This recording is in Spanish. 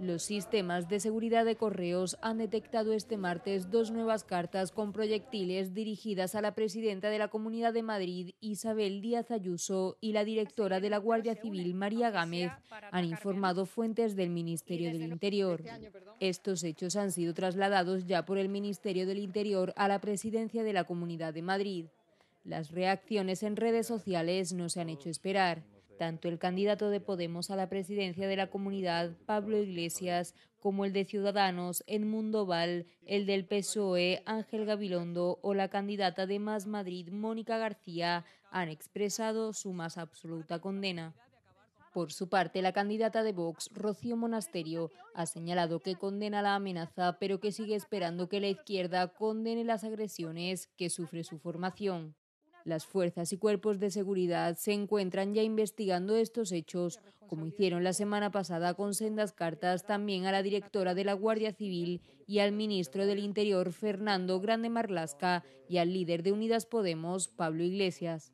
Los sistemas de seguridad de correos han detectado este martes dos nuevas cartas con proyectiles dirigidas a la presidenta de la Comunidad de Madrid, Isabel Díaz Ayuso, y la directora de la Guardia Civil, María Gámez, han informado fuentes del Ministerio del Interior. Estos hechos han sido trasladados ya por el Ministerio del Interior a la presidencia de la Comunidad de Madrid. Las reacciones en redes sociales no se han hecho esperar. Tanto el candidato de Podemos a la presidencia de la comunidad, Pablo Iglesias, como el de Ciudadanos, Edmundo Val, el del PSOE, Ángel Gabilondo o la candidata de Más Madrid, Mónica García, han expresado su más absoluta condena. Por su parte, la candidata de Vox, Rocío Monasterio, ha señalado que condena la amenaza, pero que sigue esperando que la izquierda condene las agresiones que sufre su formación. Las fuerzas y cuerpos de seguridad se encuentran ya investigando estos hechos, como hicieron la semana pasada con sendas cartas también a la directora de la Guardia Civil y al ministro del Interior, Fernando Grande Marlasca, y al líder de Unidas Podemos, Pablo Iglesias.